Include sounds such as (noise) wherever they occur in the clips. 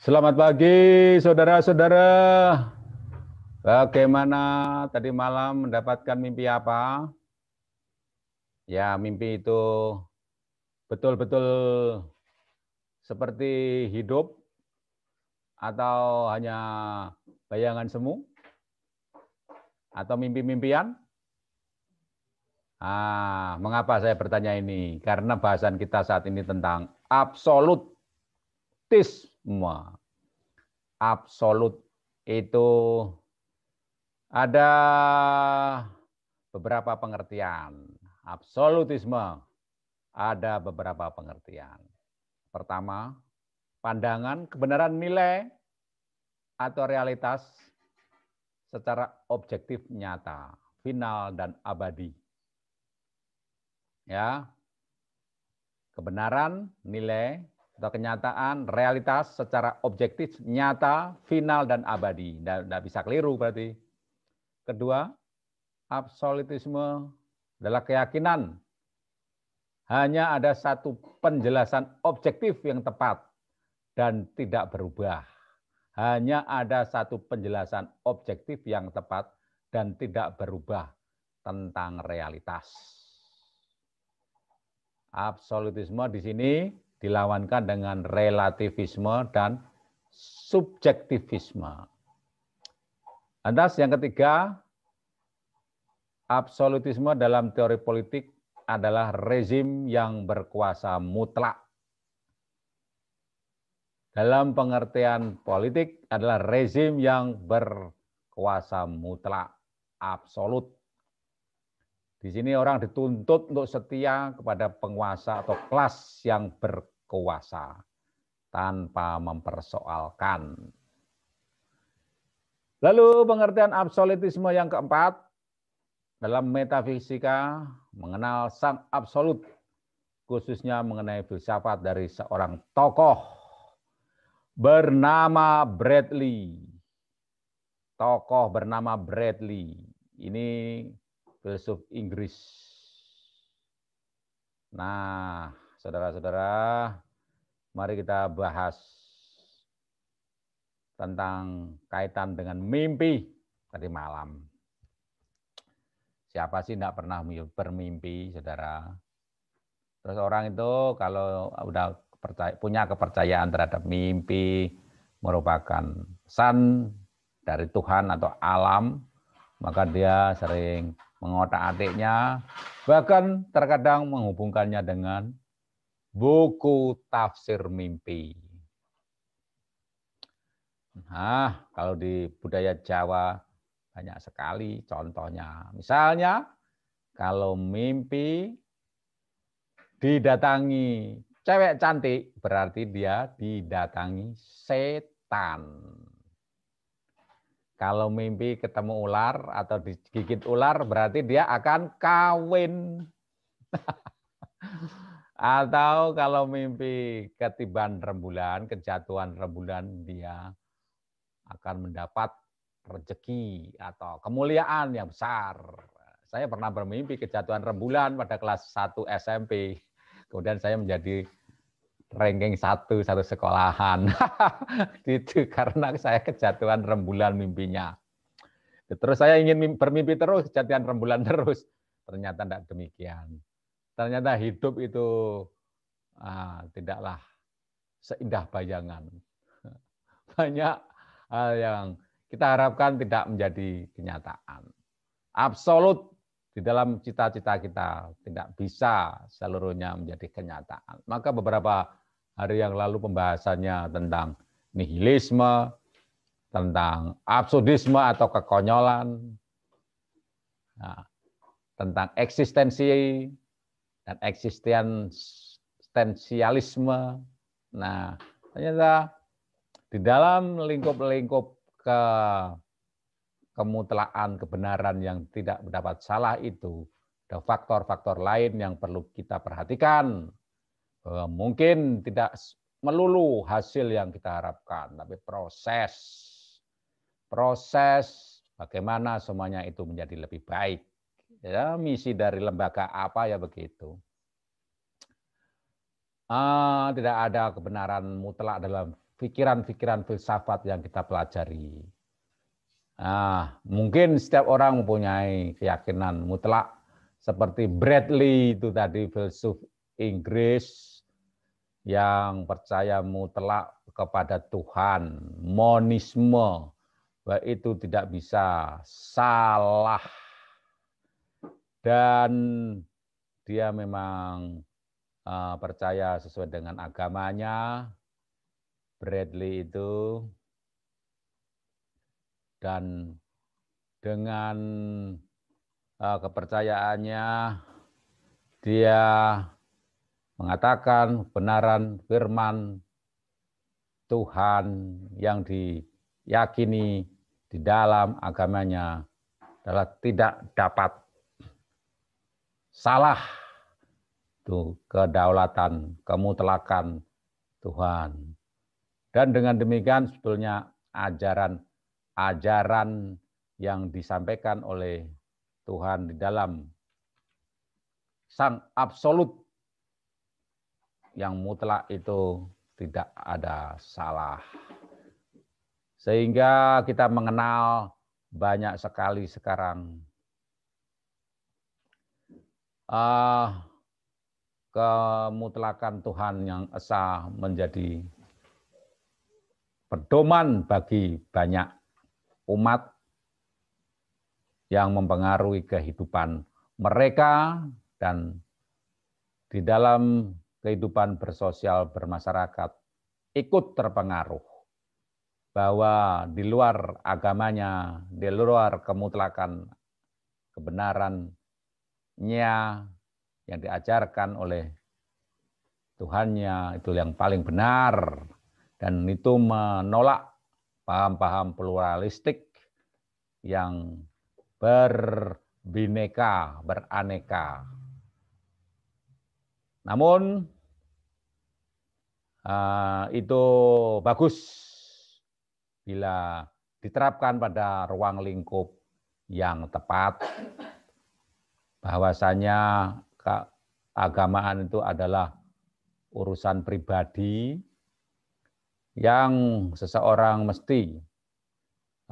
Selamat pagi, saudara-saudara. Bagaimana tadi malam mendapatkan mimpi apa? Ya, mimpi itu betul-betul seperti hidup atau hanya bayangan semu? Atau mimpi-mimpian? Ah, mengapa saya bertanya ini? Karena bahasan kita saat ini tentang absolutis absolut itu ada beberapa pengertian. Absolutisme ada beberapa pengertian. Pertama, pandangan kebenaran nilai atau realitas secara objektif nyata, final dan abadi. Ya. Kebenaran nilai atau kenyataan, realitas secara objektif, nyata, final, dan abadi. Tidak bisa keliru berarti. Kedua, absolutisme adalah keyakinan. Hanya ada satu penjelasan objektif yang tepat dan tidak berubah. Hanya ada satu penjelasan objektif yang tepat dan tidak berubah tentang realitas. Absolutisme di sini dilawankan dengan relativisme dan subjektivisme. Lantas yang ketiga, absolutisme dalam teori politik adalah rezim yang berkuasa mutlak. Dalam pengertian politik adalah rezim yang berkuasa mutlak, absolut. Di sini orang dituntut untuk setia kepada penguasa atau kelas yang berkuasa tanpa mempersoalkan. Lalu pengertian absolutisme yang keempat dalam metafisika mengenal sang absolut khususnya mengenai filsafat dari seorang tokoh bernama Bradley. Tokoh bernama Bradley. Ini filsuf Inggris. Nah, saudara-saudara, mari kita bahas tentang kaitan dengan mimpi tadi malam. Siapa sih tidak pernah bermimpi, saudara? Terus orang itu kalau udah punya kepercayaan terhadap mimpi merupakan pesan dari Tuhan atau alam, maka dia sering mengotak-atiknya, bahkan terkadang menghubungkannya dengan buku tafsir mimpi. Nah, kalau di budaya Jawa banyak sekali contohnya. Misalnya, kalau mimpi didatangi cewek cantik, berarti dia didatangi setan. Kalau mimpi ketemu ular atau digigit ular berarti dia akan kawin. (laughs) atau kalau mimpi ketiban rembulan, kejatuhan rembulan dia akan mendapat rezeki atau kemuliaan yang besar. Saya pernah bermimpi kejatuhan rembulan pada kelas 1 SMP. Kemudian saya menjadi ranking satu satu sekolahan (laughs) itu karena saya kejatuhan rembulan mimpinya ya, terus saya ingin bermimpi terus kejatuhan rembulan terus ternyata tidak demikian ternyata hidup itu ah, tidaklah seindah bayangan (laughs) banyak hal yang kita harapkan tidak menjadi kenyataan absolut di dalam cita-cita kita tidak bisa seluruhnya menjadi kenyataan maka beberapa hari yang lalu pembahasannya tentang nihilisme, tentang absurdisme atau kekonyolan, nah, tentang eksistensi dan eksistensialisme. Nah, ternyata di dalam lingkup-lingkup ke kemutlaan kebenaran yang tidak mendapat salah itu ada faktor-faktor lain yang perlu kita perhatikan Eh, mungkin tidak melulu hasil yang kita harapkan, tapi proses. Proses bagaimana semuanya itu menjadi lebih baik. Ya, misi dari lembaga apa ya begitu. Ah, tidak ada kebenaran mutlak dalam pikiran-pikiran filsafat yang kita pelajari. Ah, mungkin setiap orang mempunyai keyakinan mutlak seperti Bradley itu tadi filsuf Inggris yang percaya mutlak kepada Tuhan, monisme, itu tidak bisa salah. Dan dia memang uh, percaya sesuai dengan agamanya, Bradley itu, dan dengan uh, kepercayaannya, dia mengatakan benaran firman Tuhan yang diyakini di dalam agamanya adalah tidak dapat salah itu kedaulatan, kemutlakan Tuhan. Dan dengan demikian sebetulnya ajaran-ajaran yang disampaikan oleh Tuhan di dalam sang absolut yang mutlak itu tidak ada salah. Sehingga kita mengenal banyak sekali sekarang uh, ah, kemutlakan Tuhan yang esa menjadi pedoman bagi banyak umat yang mempengaruhi kehidupan mereka dan di dalam kehidupan bersosial bermasyarakat ikut terpengaruh bahwa di luar agamanya, di luar kemutlakan kebenarannya yang diajarkan oleh Tuhannya itu yang paling benar dan itu menolak paham-paham pluralistik yang berbineka, beraneka. Namun eh, itu bagus bila diterapkan pada ruang lingkup yang tepat bahwasanya keagamaan itu adalah urusan pribadi yang seseorang mesti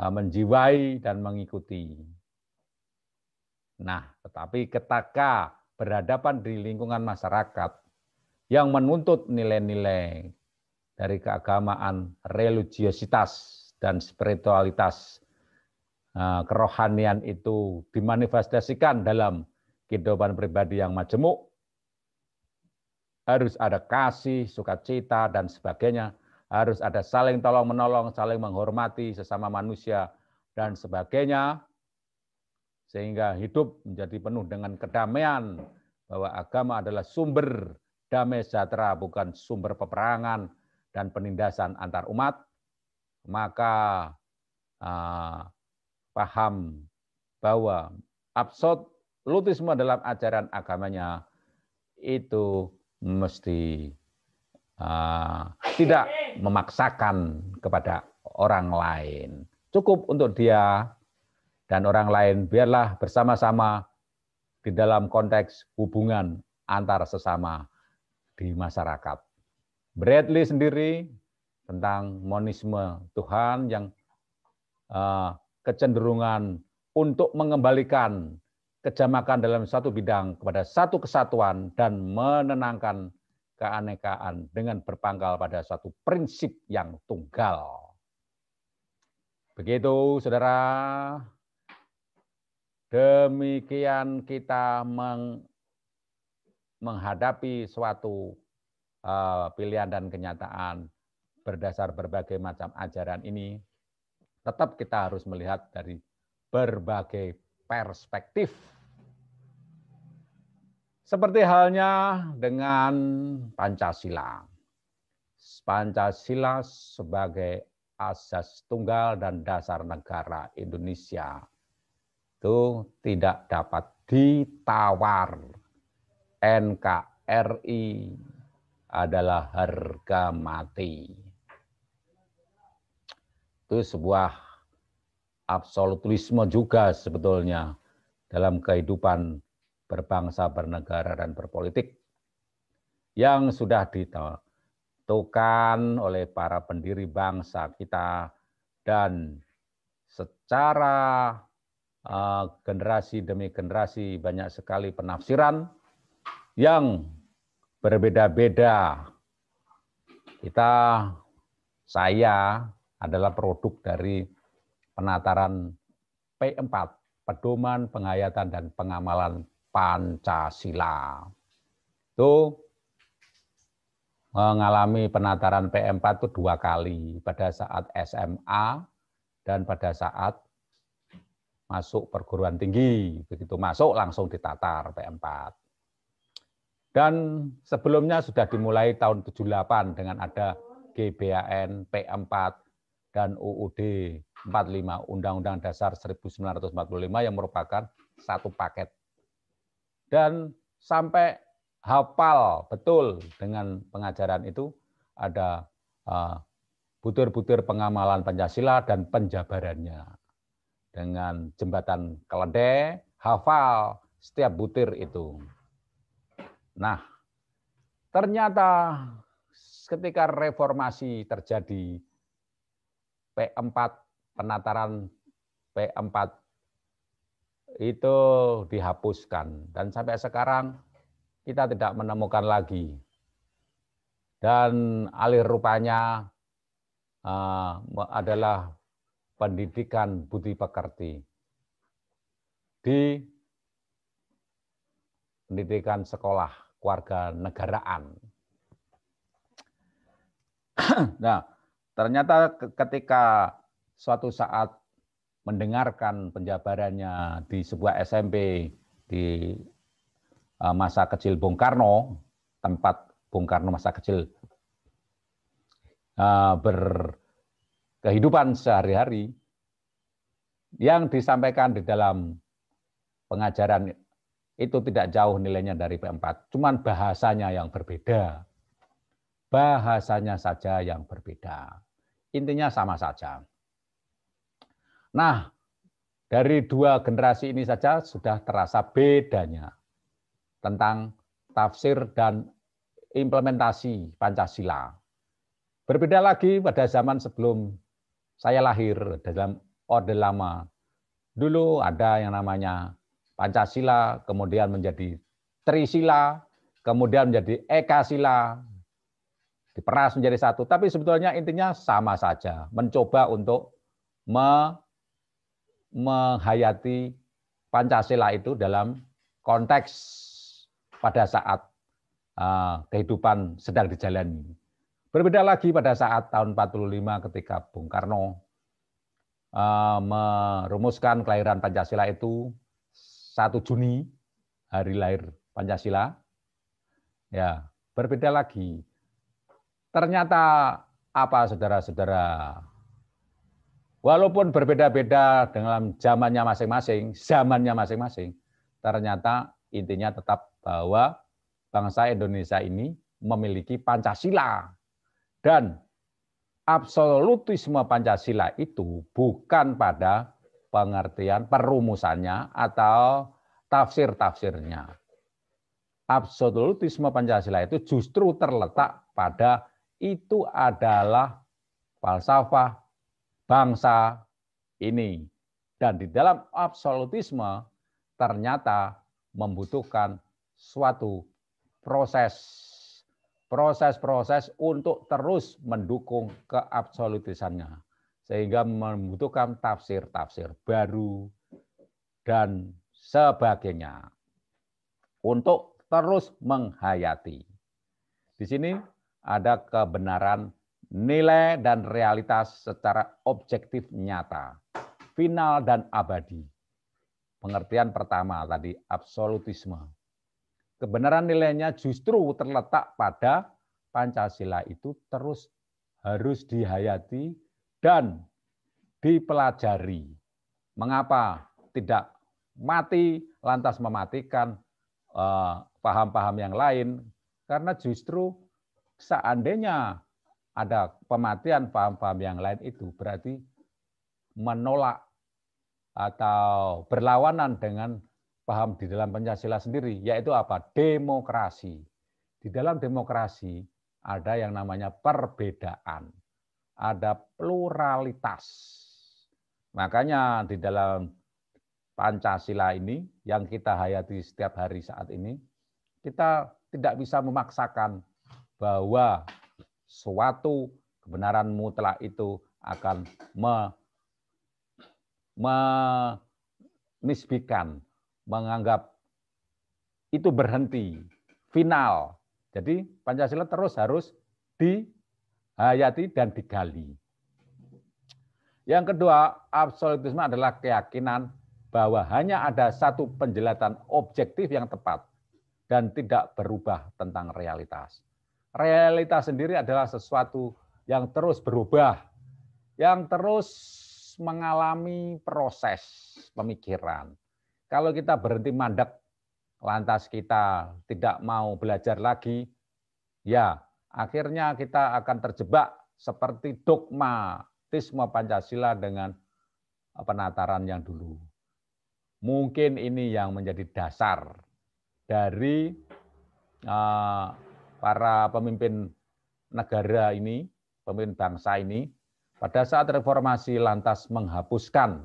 eh, menjiwai dan mengikuti. Nah, tetapi ketika berhadapan di lingkungan masyarakat yang menuntut nilai-nilai dari keagamaan, religiositas, dan spiritualitas nah, kerohanian itu dimanifestasikan dalam kehidupan pribadi yang majemuk, harus ada kasih, sukacita, dan sebagainya. Harus ada saling tolong-menolong, saling menghormati sesama manusia, dan sebagainya sehingga hidup menjadi penuh dengan kedamaian bahwa agama adalah sumber damai sejahtera bukan sumber peperangan dan penindasan antar umat maka uh, paham bahwa absolutisme dalam ajaran agamanya itu mesti uh, tidak memaksakan kepada orang lain cukup untuk dia dan orang lain. Biarlah bersama-sama di dalam konteks hubungan antar sesama di masyarakat. Bradley sendiri tentang monisme Tuhan yang uh, kecenderungan untuk mengembalikan kejamakan dalam satu bidang kepada satu kesatuan dan menenangkan keanekaan dengan berpangkal pada satu prinsip yang tunggal. Begitu, saudara. Demikian kita meng, menghadapi suatu uh, pilihan dan kenyataan berdasar berbagai macam ajaran ini, tetap kita harus melihat dari berbagai perspektif. Seperti halnya dengan Pancasila. Pancasila sebagai asas tunggal dan dasar negara Indonesia itu tidak dapat ditawar. NKRI adalah harga mati. Itu sebuah absolutisme juga sebetulnya dalam kehidupan berbangsa, bernegara, dan berpolitik yang sudah ditentukan oleh para pendiri bangsa kita dan secara Ah, generasi demi generasi banyak sekali penafsiran yang berbeda-beda. Kita, saya adalah produk dari penataran P4, pedoman penghayatan dan pengamalan Pancasila. Itu mengalami penataran P4 itu dua kali, pada saat SMA dan pada saat masuk perguruan tinggi. Begitu masuk langsung ditatar P4. Dan sebelumnya sudah dimulai tahun 78 dengan ada GBAN P4 dan UUD 45 Undang-Undang Dasar 1945 yang merupakan satu paket. Dan sampai hafal betul dengan pengajaran itu ada eh, butir-butir pengamalan Pancasila dan penjabarannya dengan jembatan Kelede, hafal setiap butir itu. Nah, ternyata ketika reformasi terjadi, P4 penataran P4 itu dihapuskan dan sampai sekarang kita tidak menemukan lagi. Dan alir rupanya uh, adalah pendidikan budi pekerti di pendidikan sekolah keluarga negaraan. (clears throat) Nah, ternyata ketika suatu saat mendengarkan penjabarannya di sebuah SMP di eh, masa kecil Bung Karno, tempat Bung Karno masa kecil eh, ber kehidupan sehari-hari yang disampaikan di dalam pengajaran itu tidak jauh nilainya dari P4. Cuman bahasanya yang berbeda. Bahasanya saja yang berbeda. Intinya sama saja. Nah, dari dua generasi ini saja sudah terasa bedanya tentang tafsir dan implementasi Pancasila. Berbeda lagi pada zaman sebelum saya lahir dalam Orde Lama. Dulu ada yang namanya Pancasila, kemudian menjadi Trisila, kemudian menjadi Eka Sila, diperas menjadi satu. Tapi sebetulnya intinya sama saja, mencoba untuk me menghayati Pancasila itu dalam konteks pada saat uh, kehidupan sedang dijalani. Berbeda lagi pada saat tahun 45 ketika Bung Karno uh, merumuskan kelahiran Pancasila itu 1 Juni hari lahir Pancasila. Ya, berbeda lagi. Ternyata apa saudara-saudara? Walaupun berbeda-beda dengan zamannya masing-masing, zamannya masing-masing, ternyata intinya tetap bahwa bangsa Indonesia ini memiliki Pancasila dan absolutisme Pancasila itu bukan pada pengertian perumusannya atau tafsir-tafsirnya. Absolutisme Pancasila itu justru terletak pada itu adalah falsafah bangsa ini. Dan di dalam absolutisme ternyata membutuhkan suatu proses proses-proses untuk terus mendukung keabsolutisannya sehingga membutuhkan tafsir-tafsir baru dan sebagainya untuk terus menghayati. Di sini ada kebenaran nilai dan realitas secara objektif nyata, final dan abadi. Pengertian pertama tadi absolutisme kebenaran nilainya justru terletak pada Pancasila itu terus harus dihayati dan dipelajari. Mengapa tidak mati lantas mematikan eh, paham-paham yang lain? Karena justru seandainya ada pematian paham-paham yang lain itu berarti menolak atau berlawanan dengan paham di dalam Pancasila sendiri, yaitu apa? Demokrasi. Di dalam demokrasi ada yang namanya perbedaan, ada pluralitas. Makanya di dalam Pancasila ini yang kita hayati setiap hari saat ini, kita tidak bisa memaksakan bahwa suatu kebenaran mutlak itu akan me, menisbikan menganggap itu berhenti, final. Jadi Pancasila terus harus dihayati dan digali. Yang kedua, absolutisme adalah keyakinan bahwa hanya ada satu penjelasan objektif yang tepat dan tidak berubah tentang realitas. Realitas sendiri adalah sesuatu yang terus berubah, yang terus mengalami proses pemikiran, kalau kita berhenti mandek, lantas kita tidak mau belajar lagi, ya akhirnya kita akan terjebak seperti dogmatisme Pancasila dengan eh, penataran yang dulu. Mungkin ini yang menjadi dasar dari eh, para pemimpin negara ini, pemimpin bangsa ini, pada saat reformasi lantas menghapuskan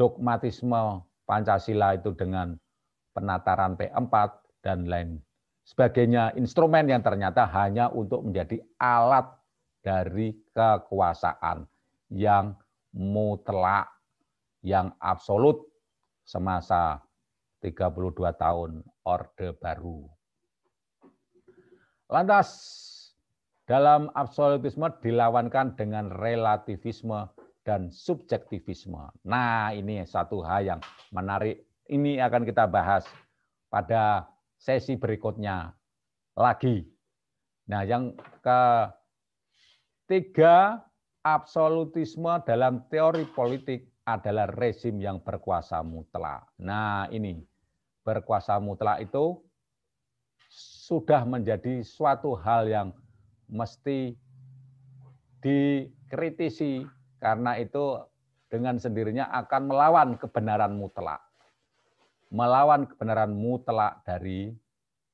dogmatisme Pancasila itu dengan penataran P4 dan lain sebagainya. Instrumen yang ternyata hanya untuk menjadi alat dari kekuasaan yang mutlak, yang absolut semasa 32 tahun Orde Baru. Lantas, dalam absolutisme dilawankan dengan relativisme dan subjektivisme. Nah, ini satu hal yang menarik. Ini akan kita bahas pada sesi berikutnya lagi. Nah, yang ketiga, absolutisme dalam teori politik adalah rezim yang berkuasa mutlak. Nah, ini berkuasa mutlak itu sudah menjadi suatu hal yang mesti dikritisi karena itu dengan sendirinya akan melawan kebenaran mutlak. Melawan kebenaran mutlak dari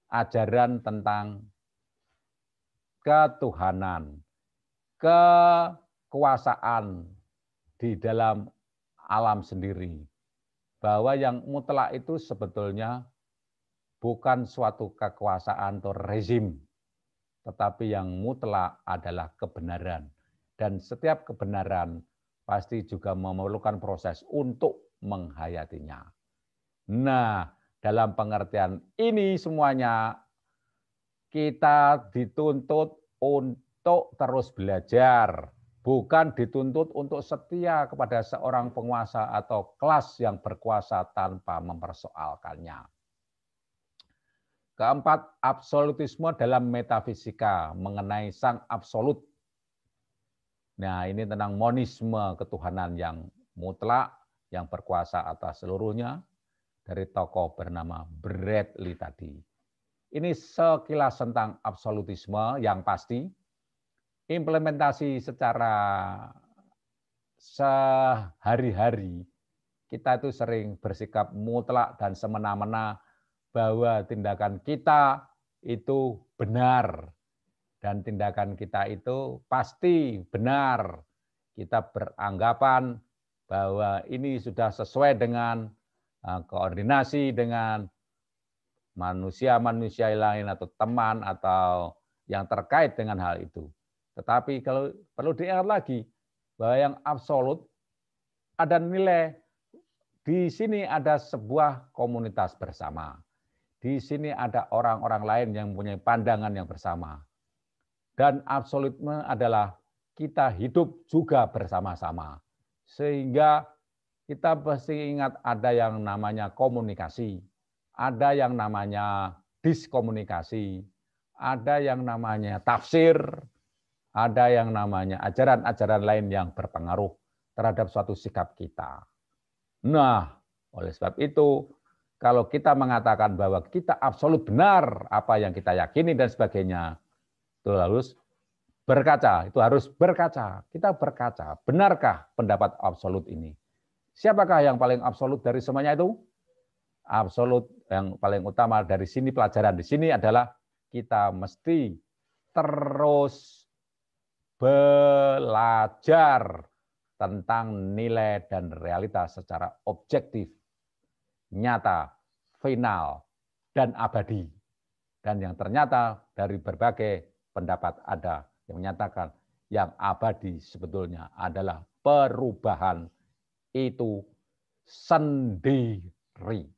ajaran tentang ketuhanan, kekuasaan di dalam alam sendiri. Bahwa yang mutlak itu sebetulnya bukan suatu kekuasaan atau rezim, tetapi yang mutlak adalah kebenaran dan setiap kebenaran pasti juga memerlukan proses untuk menghayatinya. Nah, dalam pengertian ini semuanya kita dituntut untuk terus belajar, bukan dituntut untuk setia kepada seorang penguasa atau kelas yang berkuasa tanpa mempersoalkannya. Keempat, absolutisme dalam metafisika mengenai sang absolut Nah, ini tentang monisme ketuhanan yang mutlak, yang berkuasa atas seluruhnya, dari tokoh bernama Bradley tadi. Ini sekilas tentang absolutisme yang pasti, implementasi secara sehari-hari kita itu sering bersikap mutlak dan semena-mena bahwa tindakan kita itu benar dan tindakan kita itu pasti benar. Kita beranggapan bahwa ini sudah sesuai dengan eh, koordinasi dengan manusia-manusia lain atau teman atau yang terkait dengan hal itu. Tetapi kalau perlu diingat lagi bahwa yang absolut ada nilai di sini ada sebuah komunitas bersama. Di sini ada orang-orang lain yang punya pandangan yang bersama dan absolutisme adalah kita hidup juga bersama-sama. Sehingga kita pasti ingat ada yang namanya komunikasi, ada yang namanya diskomunikasi, ada yang namanya tafsir, ada yang namanya ajaran-ajaran lain yang berpengaruh terhadap suatu sikap kita. Nah, oleh sebab itu, kalau kita mengatakan bahwa kita absolut benar apa yang kita yakini dan sebagainya, itu harus berkaca, itu harus berkaca. Kita berkaca, benarkah pendapat absolut ini? Siapakah yang paling absolut dari semuanya itu? Absolut yang paling utama dari sini pelajaran di sini adalah kita mesti terus belajar tentang nilai dan realitas secara objektif, nyata, final, dan abadi. Dan yang ternyata dari berbagai pendapat ada yang menyatakan yang abadi sebetulnya adalah perubahan itu sendiri.